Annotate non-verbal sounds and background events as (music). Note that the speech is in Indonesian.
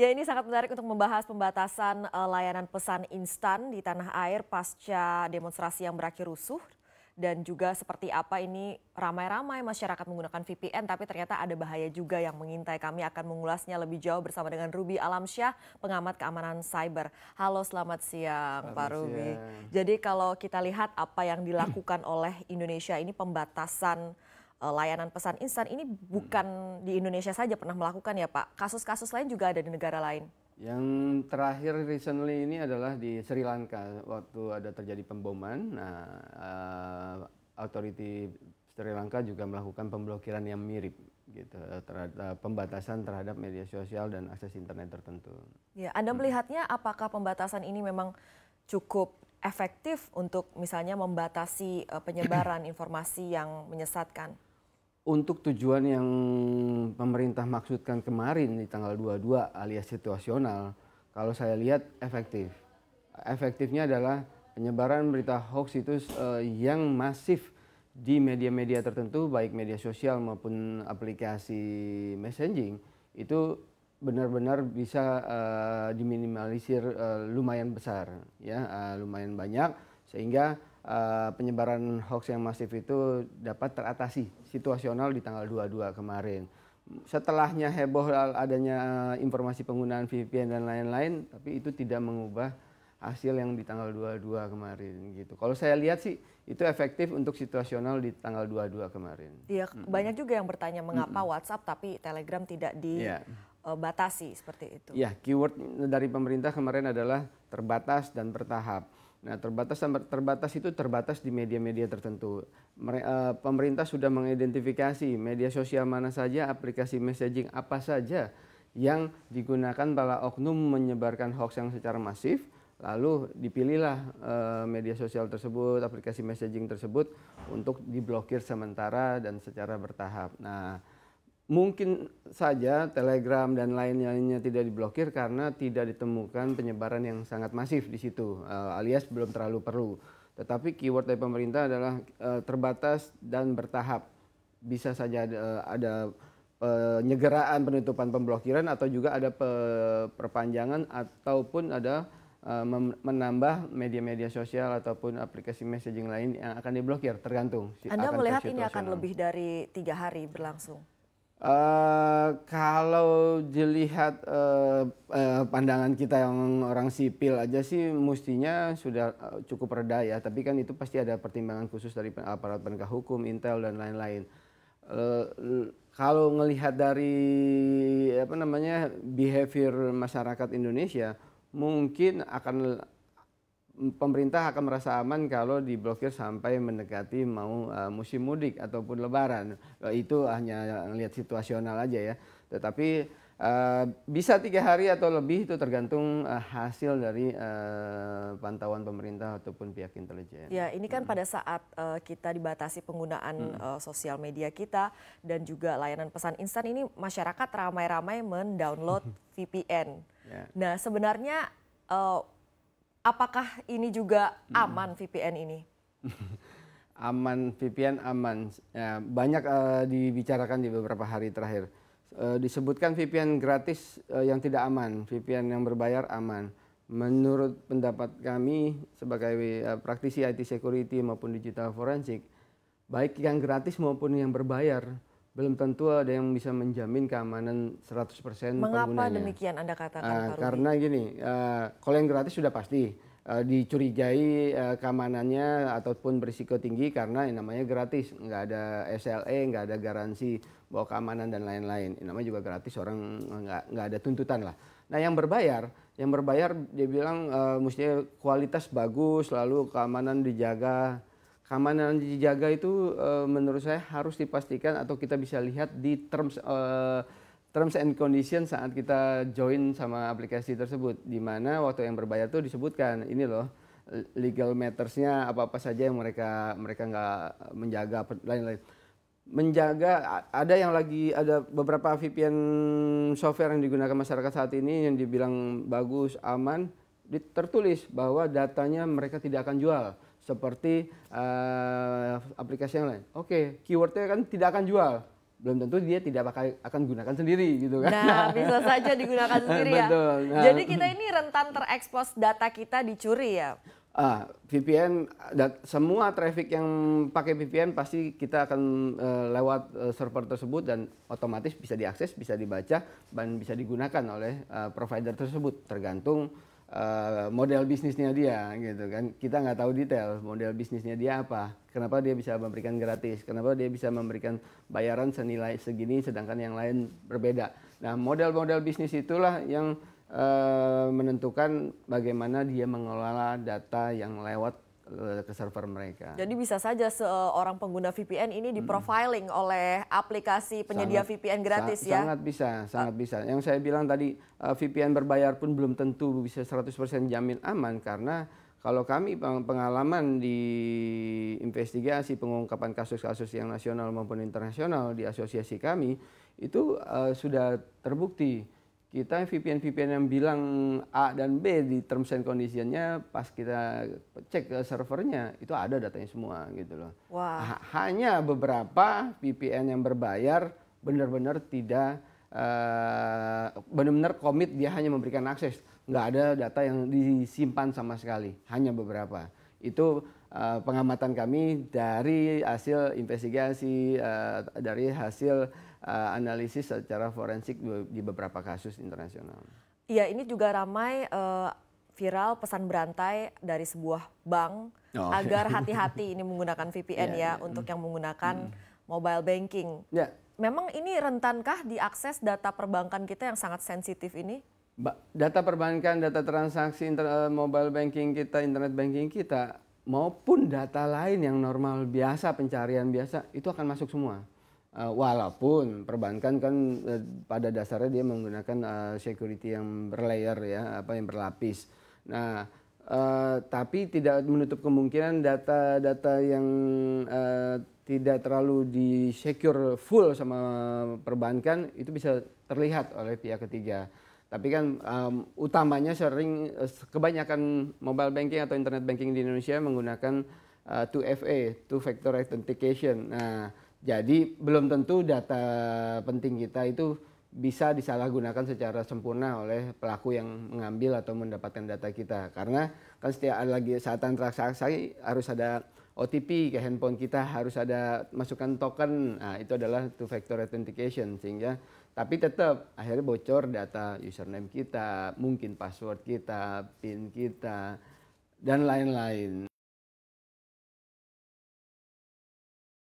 Ya ini sangat menarik untuk membahas pembatasan eh, layanan pesan instan di tanah air pasca demonstrasi yang berakhir rusuh dan juga seperti apa ini ramai-ramai masyarakat menggunakan VPN tapi ternyata ada bahaya juga yang mengintai. Kami akan mengulasnya lebih jauh bersama dengan Ruby Alamsyah, pengamat keamanan cyber. Halo, selamat siang selamat Pak Ruby. Siang. Jadi kalau kita lihat apa yang dilakukan oleh Indonesia ini pembatasan Eh, layanan pesan instan ini bukan hmm. di Indonesia saja pernah melakukan ya Pak. Kasus-kasus lain juga ada di negara lain. Yang terakhir recently ini adalah di Sri Lanka waktu ada terjadi pemboman. Nah, uh, authority Sri Lanka juga melakukan pemblokiran yang mirip gitu eh, terhadap pembatasan terhadap media sosial dan akses internet tertentu. Ya, Anda hmm. melihatnya apakah pembatasan ini memang cukup efektif untuk misalnya membatasi penyebaran (clears throat) informasi yang menyesatkan? untuk tujuan yang pemerintah maksudkan kemarin di tanggal 22 alias situasional, kalau saya lihat efektif. Efektifnya adalah penyebaran berita hoax itu uh, yang masif di media-media tertentu, baik media sosial maupun aplikasi messaging, itu benar-benar bisa uh, diminimalisir uh, lumayan besar, ya uh, lumayan banyak, sehingga Eh, penyebaran hoax yang masif itu dapat teratasi situasional di tanggal 22 kemarin. Setelahnya heboh adanya eh, informasi penggunaan VPN dan lain-lain, tapi itu tidak mengubah hasil yang di tanggal 22 kemarin gitu. Kalau saya lihat sih itu efektif untuk situasional di tanggal 22 kemarin. Iya, mm -hmm. banyak juga yang bertanya mengapa mm -hmm. WhatsApp tapi Telegram tidak dibatasi iya. eh, yeah. seperti itu. Iya, keyword dari pemerintah kemarin adalah terbatas dan bertahap Nah, terbatas terbatas itu terbatas di media-media tertentu. Eh, pemerintah sudah mengidentifikasi media sosial mana saja, aplikasi messaging apa saja yang digunakan para oknum menyebarkan hoax yang secara masif, lalu dipilihlah eh, media sosial tersebut, aplikasi messaging tersebut untuk diblokir sementara dan secara bertahap. Nah, mungkin saja Telegram dan lain-lainnya tidak diblokir karena tidak ditemukan penyebaran yang sangat masif di situ, uh, alias belum terlalu perlu. Tetapi keyword dari pemerintah adalah uh, terbatas dan bertahap. Bisa saja ada, eh, ada penyegeraan penutupan pemblokiran atau juga ada pe perpanjangan ataupun ada menambah media-media sosial ataupun aplikasi messaging lain yang akan diblokir tergantung. Anda melihat ini akan lebih dari tiga hari berlangsung? Uh, kalau dilihat uh, uh, pandangan kita yang orang sipil aja sih mestinya sudah cukup reda ya. Tapi kan itu pasti ada pertimbangan khusus dari aparat penegak hukum, intel dan lain-lain. Uh, kalau melihat dari apa namanya behavior masyarakat Indonesia, mungkin akan pemerintah akan merasa aman kalau diblokir sampai mendekati mau uh, musim mudik ataupun lebaran. Eh, itu hanya melihat situasional aja ya. Tetapi uh, bisa tiga hari atau lebih itu tergantung uh, hasil dari uh, pantauan pemerintah ataupun pihak intelijen. Ya, ini kan hmm. pada saat uh, kita dibatasi penggunaan hmm. uh, sosial media kita dan juga layanan pesan instan ini masyarakat ramai-ramai mendownload (laughs) VPN. Yeah. Nah, sebenarnya uh, Apakah ini juga aman hmm. VPN ini? (laughs) aman VPN aman. Ya, banyak uh, dibicarakan di beberapa hari terakhir. Uh, disebutkan VPN gratis uh, yang tidak aman, VPN yang berbayar aman. Menurut pendapat kami sebagai uh, praktisi IT security maupun digital forensik, baik yang gratis maupun yang berbayar belum tentu ada yang bisa menjamin keamanan 100% Mengapa penggunanya. demikian Anda katakan uh, Karena gini, uh, kalau yang gratis sudah pasti uh, dicurigai uh, keamanannya ataupun berisiko tinggi karena yang namanya gratis, nggak ada SLE, nggak ada garansi bahwa keamanan dan lain-lain. Yang namanya juga gratis, orang nggak nggak ada tuntutan lah. Nah yang berbayar, yang berbayar dia bilang uh, mestinya kualitas bagus, lalu keamanan dijaga keamanan dijaga itu uh, menurut saya harus dipastikan atau kita bisa lihat di terms uh, terms and condition saat kita join sama aplikasi tersebut di mana waktu yang berbayar itu disebutkan ini loh legal mattersnya apa apa saja yang mereka mereka nggak menjaga lain-lain menjaga ada yang lagi ada beberapa VPN software yang digunakan masyarakat saat ini yang dibilang bagus aman tertulis bahwa datanya mereka tidak akan jual seperti uh, aplikasi yang lain. Oke, okay, keywordnya kan tidak akan jual. Belum tentu dia tidak akan gunakan sendiri gitu kan. Nah, (laughs) bisa saja digunakan sendiri ya. Betul. Nah. Jadi kita ini rentan terekspos data kita dicuri ya. Ah, VPN dat, semua traffic yang pakai VPN pasti kita akan uh, lewat uh, server tersebut dan otomatis bisa diakses, bisa dibaca dan bisa digunakan oleh uh, provider tersebut tergantung Eh, model bisnisnya dia gitu kan kita nggak tahu detail model bisnisnya dia apa kenapa dia bisa memberikan gratis kenapa dia bisa memberikan bayaran senilai segini sedangkan yang lain berbeda nah model-model bisnis itulah yang uh, menentukan bagaimana dia mengelola data yang lewat Eh, ke server mereka. Jadi bisa saja seorang pengguna VPN ini di hmm. oleh aplikasi penyedia sangat, VPN gratis sa ya. Sangat bisa, sangat bisa. Yang saya bilang tadi eh, VPN berbayar pun belum tentu bisa 100% jamin aman karena kalau kami pengalaman di investigasi pengungkapan kasus-kasus yang nasional maupun internasional di asosiasi kami itu uh, sudah terbukti kita VPN-VPN yang bilang A dan B di terms and conditionnya pas kita cek ke servernya itu ada datanya semua gitu loh. Wow. Hanya beberapa VPN yang berbayar benar-benar tidak uh, benar-benar komit dia hanya memberikan akses nggak ada data yang disimpan sama sekali hanya beberapa itu Eh, pengamatan kami dari hasil investigasi, uh, dari hasil uh, analisis secara forensik di beberapa kasus internasional. Iya, ini juga ramai uh, viral pesan berantai dari sebuah bank oh. agar (laughs) hati-hati ini menggunakan VPN yeah, ya yeah. untuk yang hmm. menggunakan mm. mobile banking. Yeah. Memang ini rentankah diakses data perbankan kita yang sangat sensitif ini? Data perbankan, data transaksi mobile banking kita, internet banking kita maupun data lain yang normal biasa pencarian biasa itu akan masuk semua uh, walaupun perbankan kan uh, pada dasarnya dia menggunakan uh, security yang berlayer ya apa yang berlapis nah uh, tapi tidak menutup kemungkinan data-data yang uh, tidak terlalu di secure full sama perbankan itu bisa terlihat oleh pihak ketiga tapi kan um, utamanya sering eh, kebanyakan mobile banking atau internet banking di Indonesia menggunakan uh, eh, 2FA, two factor authentication. Nah, jadi belum tentu data penting kita itu bisa disalahgunakan secara sempurna oleh pelaku yang mengambil atau mendapatkan data kita karena kan setiap lagi saat transaksi harus ada OTP ke handphone kita harus ada masukan token. Nah, itu adalah two factor authentication sehingga tapi tetap akhirnya bocor data username kita, mungkin password kita, PIN kita dan lain-lain.